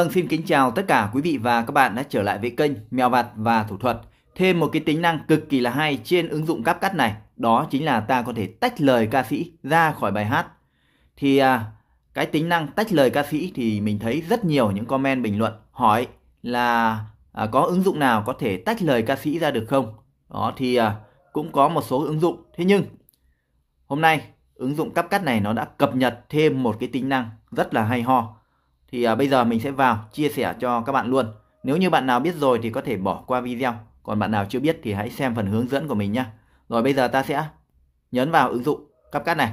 Vâng, xin kính chào tất cả quý vị và các bạn đã trở lại với kênh Mèo Vặt và Thủ Thuật. Thêm một cái tính năng cực kỳ là hay trên ứng dụng CapCut này, đó chính là ta có thể tách lời ca sĩ ra khỏi bài hát. Thì à, cái tính năng tách lời ca sĩ thì mình thấy rất nhiều những comment bình luận hỏi là à, có ứng dụng nào có thể tách lời ca sĩ ra được không? Đó thì à, cũng có một số ứng dụng. Thế nhưng hôm nay ứng dụng CapCut này nó đã cập nhật thêm một cái tính năng rất là hay ho thì à, bây giờ mình sẽ vào chia sẻ cho các bạn luôn. Nếu như bạn nào biết rồi thì có thể bỏ qua video, còn bạn nào chưa biết thì hãy xem phần hướng dẫn của mình nhé. Rồi bây giờ ta sẽ nhấn vào ứng dụng CapCut này.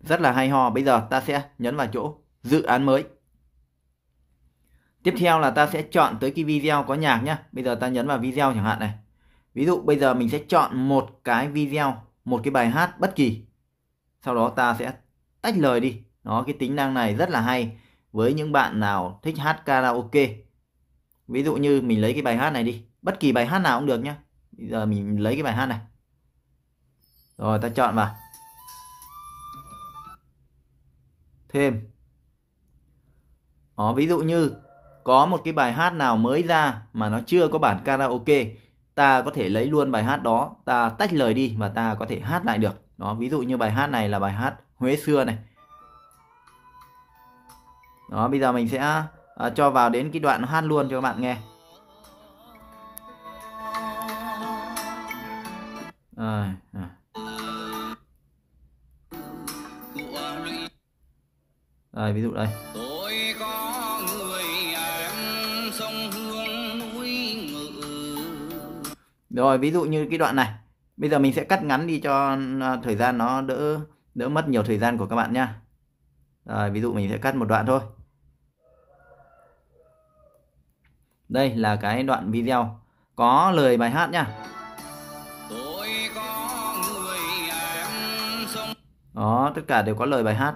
Rất là hay ho, bây giờ ta sẽ nhấn vào chỗ dự án mới. Tiếp theo là ta sẽ chọn tới cái video có nhạc nhé. Bây giờ ta nhấn vào video chẳng hạn này. Ví dụ bây giờ mình sẽ chọn một cái video, một cái bài hát bất kỳ. Sau đó ta sẽ tách lời đi. Đó, cái tính năng này rất là hay với những bạn nào thích hát karaoke. Ví dụ như mình lấy cái bài hát này đi, bất kỳ bài hát nào cũng được nhé. Bây giờ mình lấy cái bài hát này. Rồi ta chọn vào. Thêm. Đó, ví dụ như có một cái bài hát nào mới ra mà nó chưa có bản karaoke, ta có thể lấy luôn bài hát đó, ta tách lời đi và ta có thể hát lại được. Đó, ví dụ như bài hát này là bài hát Huế xưa này đó bây giờ mình sẽ uh, cho vào đến cái đoạn hát luôn cho các bạn nghe à, à. À ví dụ đây Tôi có người em sông hương núi ngự Rồi ví dụ như cái đoạn này Bây giờ mình sẽ cắt ngắn đi cho à, thời gian nó đỡ đỡ mất nhiều thời gian của các bạn nha. Rồi ví dụ mình sẽ cắt một đoạn thôi Đây là cái đoạn video có lời bài hát nha. Đó, tất cả đều có lời bài hát.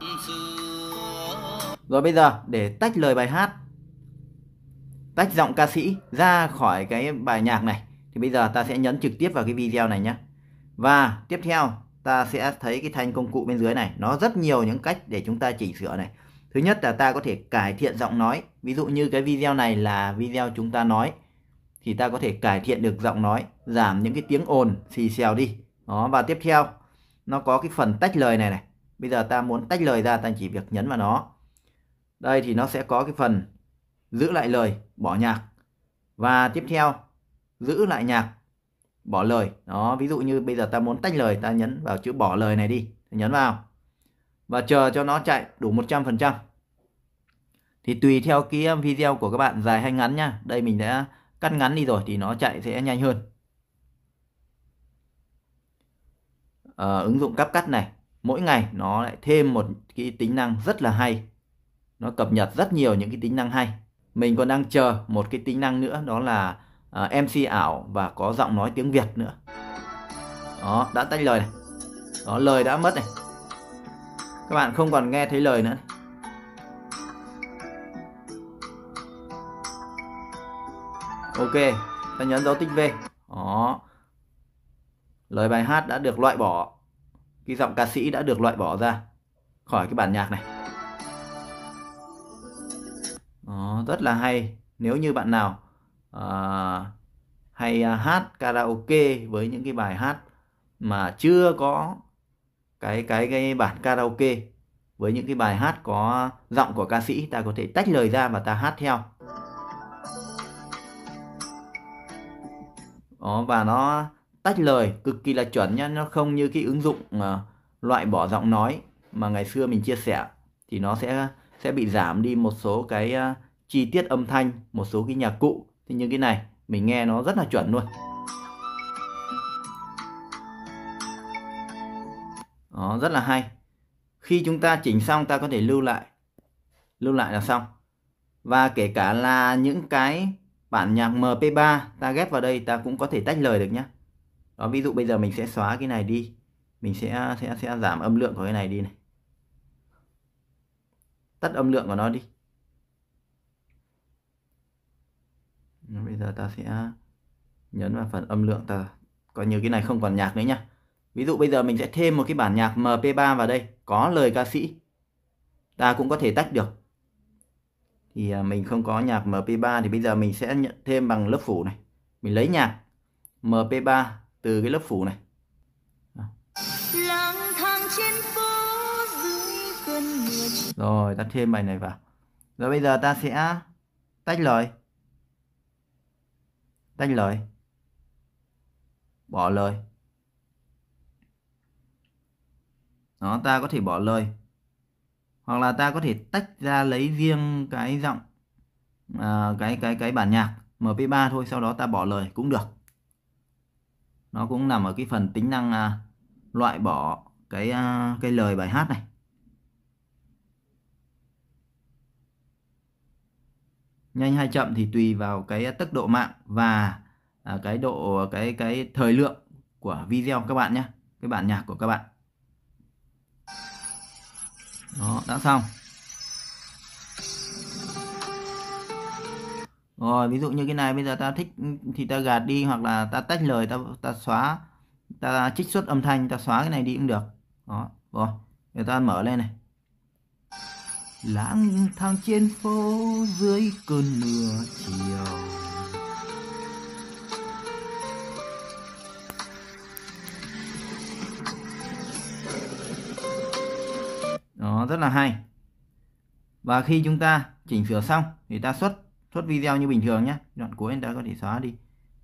Rồi bây giờ để tách lời bài hát tách giọng ca sĩ ra khỏi cái bài nhạc này thì bây giờ ta sẽ nhấn trực tiếp vào cái video này nhé. Và tiếp theo ta sẽ thấy cái thanh công cụ bên dưới này nó rất nhiều những cách để chúng ta chỉnh sửa này. Thứ nhất là ta có thể cải thiện giọng nói. Ví dụ như cái video này là video chúng ta nói thì ta có thể cải thiện được giọng nói, giảm những cái tiếng ồn xì xèo đi. Đó và tiếp theo nó có cái phần tách lời này này. Bây giờ ta muốn tách lời ra ta chỉ việc nhấn vào nó. Đây thì nó sẽ có cái phần giữ lại lời, bỏ nhạc. Và tiếp theo giữ lại nhạc, bỏ lời. Đó, ví dụ như bây giờ ta muốn tách lời ta nhấn vào chữ bỏ lời này đi, nhấn vào và chờ cho nó chạy đủ 100%. Thì tùy theo cái um, video của các bạn dài hay ngắn nha. Đây mình đã cắt ngắn đi rồi thì nó chạy sẽ nhanh hơn. À, ứng dụng cắp cắt này, mỗi ngày nó lại thêm một cái tính năng rất là hay. Nó cập nhật rất nhiều những cái tính năng hay. Mình còn đang chờ một cái tính năng nữa đó là uh, ờ, MC ảo và có giọng nói tiếng Việt nữa. Đó, đã tách lời này. Đó, lời đã mất này các bạn không còn nghe thấy lời nữa ok ta nhấn dấu tích v đó lời bài hát đã được loại bỏ cái giọng ca sĩ đã được loại bỏ ra khỏi cái bản nhạc này đó, rất là hay nếu như bạn nào uh, hay à, hát karaoke với những cái bài hát mà chưa có cái cái cái bản karaoke với những cái bài hát có giọng của ca sĩ ta có thể tách lời ra và ta hát theo Đó, và nó tách lời cực kỳ là chuẩn nhá nó không như cái ứng dụng uh, loại bỏ giọng nói mà ngày xưa mình chia sẻ thì nó sẽ sẽ bị giảm đi một số cái uh, chi tiết âm thanh một số cái nhạc cụ thế nhưng cái này mình nghe nó rất là chuẩn luôn Đó, rất là hay khi chúng ta chỉnh xong ta có thể lưu lại lưu lại là xong và kể cả là những cái bản nhạc mp3 ta ghép vào đây ta cũng có thể tách lời được nhé đó ví dụ bây giờ mình sẽ xóa cái này đi mình sẽ sẽ sẽ giảm âm lượng của cái này đi này tắt âm lượng của nó đi bây giờ ta sẽ nhấn vào phần âm lượng ta coi như cái này không còn nhạc nữa nhá Ví dụ bây giờ mình sẽ thêm một cái bản nhạc MP3 vào đây, có lời ca sĩ. Ta cũng có thể tách được. Thì à, mình không có nhạc MP3 thì bây giờ mình sẽ nhận thêm bằng lớp phủ này. Mình lấy nhạc MP3 từ cái lớp phủ này. Rồi, ta thêm bài này vào. Rồi bây giờ ta sẽ tách lời. Tách lời. Bỏ lời. đó ta có thể bỏ lời hoặc là ta có thể tách ra lấy riêng cái giọng à, cái cái cái bản nhạc mp3 thôi sau đó ta bỏ lời cũng được nó cũng nằm ở cái phần tính năng à, loại bỏ cái à, cái lời bài hát này nhanh hay chậm thì tùy vào cái tốc độ mạng và à, cái độ cái cái thời lượng của video các bạn nhé cái bản nhạc của các bạn đó đã xong rồi ví dụ như cái này bây giờ ta thích thì ta gạt đi hoặc là ta tách lời ta ta xóa ta trích xuất âm thanh ta xóa cái này đi cũng được đó rồi người ta mở lên này lãng thang trên phố dưới cơn mưa chiều rất là hay và khi chúng ta chỉnh sửa xong thì ta xuất xuất video như bình thường nhé đoạn cuối người ta có thể xóa đi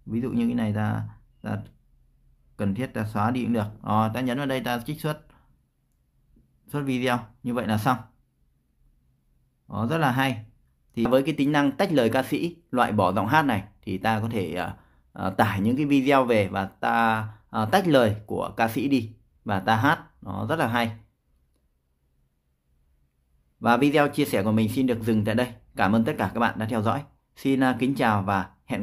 ví dụ như cái này ta, ta cần thiết ta xóa đi cũng được à, ta nhấn vào đây ta trích xuất xuất video như vậy là xong đó rất là hay thì với cái tính năng tách lời ca sĩ loại bỏ giọng hát này thì ta có thể uh, à, tải những cái video về và ta à, tách lời của ca sĩ đi và ta hát nó rất là hay và video chia sẻ của mình xin được dừng tại đây. Cảm ơn tất cả các bạn đã theo dõi. Xin à, kính chào và hẹn gặp